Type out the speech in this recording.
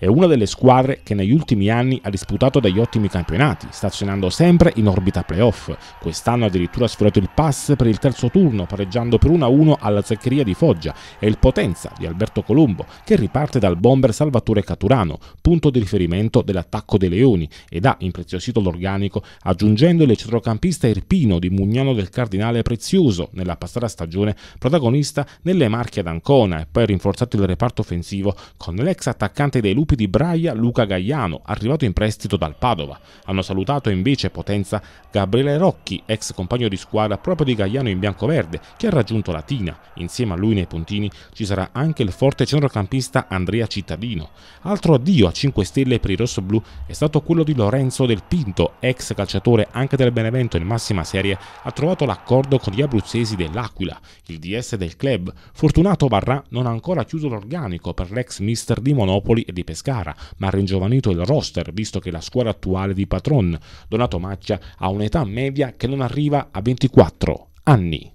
È una delle squadre che negli ultimi anni ha disputato degli ottimi campionati, stazionando sempre in orbita playoff. Quest'anno addirittura ha sfiorato il pass per il terzo turno, pareggiando per 1-1 alla Zeccheria di Foggia e il Potenza di Alberto Colombo, che riparte dal bomber Salvatore Caturano, punto di riferimento dell'attacco dei Leoni, ed ha impreziosito l'organico aggiungendo il centrocampista Irpino di Mugnano del Cardinale Prezioso nella passata stagione, protagonista nelle marche ad Ancona e poi rinforzato il reparto offensivo con l'ex attaccante dei Lupi campi di Braia Luca Gaiano, arrivato in prestito dal Padova. Hanno salutato invece potenza Gabriele Rocchi, ex compagno di squadra proprio di Gaiano in biancoverde, che ha raggiunto la Tina. Insieme a lui nei puntini ci sarà anche il forte centrocampista Andrea Cittadino. Altro addio a 5 stelle per i rossoblù è stato quello di Lorenzo Del Pinto, ex calciatore anche del Benevento in massima serie, ha trovato l'accordo con gli abruzzesi dell'Aquila. Il DS del club, Fortunato Barrà, non ha ancora chiuso l'organico per l'ex mister di Monopoli e di Pescara. Pescara, ma ha ringiovanito il roster, visto che la squadra attuale di Patron, Donato Maccia, ha un'età media che non arriva a 24 anni.